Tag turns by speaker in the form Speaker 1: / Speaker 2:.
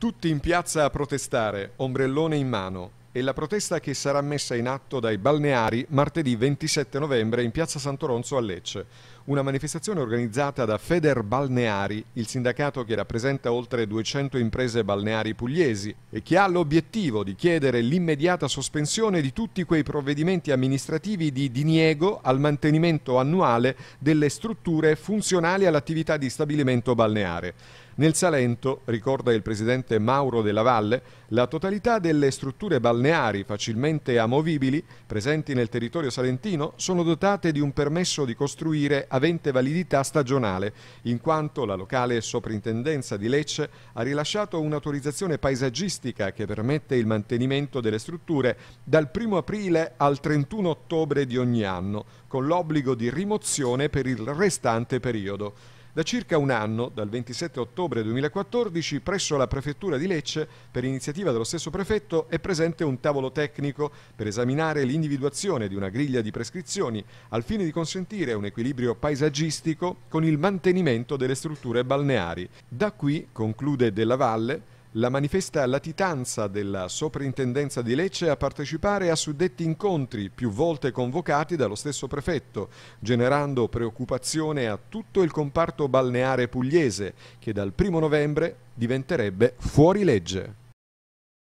Speaker 1: Tutti in piazza a protestare, ombrellone in mano. E la protesta che sarà messa in atto dai balneari martedì 27 novembre in piazza Santoronzo a Lecce. Una manifestazione organizzata da Feder Balneari, il sindacato che rappresenta oltre 200 imprese balneari pugliesi e che ha l'obiettivo di chiedere l'immediata sospensione di tutti quei provvedimenti amministrativi di diniego al mantenimento annuale delle strutture funzionali all'attività di stabilimento balneare. Nel Salento, ricorda il presidente Mauro della Valle, la totalità delle strutture balneari facilmente amovibili presenti nel territorio salentino sono dotate di un permesso di costruire avente validità stagionale, in quanto la locale soprintendenza di Lecce ha rilasciato un'autorizzazione paesaggistica che permette il mantenimento delle strutture dal 1 aprile al 31 ottobre di ogni anno, con l'obbligo di rimozione per il restante periodo. Da circa un anno, dal 27 ottobre 2014, presso la Prefettura di Lecce, per iniziativa dello stesso prefetto, è presente un tavolo tecnico per esaminare l'individuazione di una griglia di prescrizioni al fine di consentire un equilibrio paesaggistico con il mantenimento delle strutture balneari. Da qui, conclude Della Valle, la manifesta latitanza della soprintendenza di Lecce a partecipare a suddetti incontri più volte convocati dallo stesso prefetto, generando preoccupazione a tutto il comparto balneare pugliese che dal 1 novembre diventerebbe fuori legge.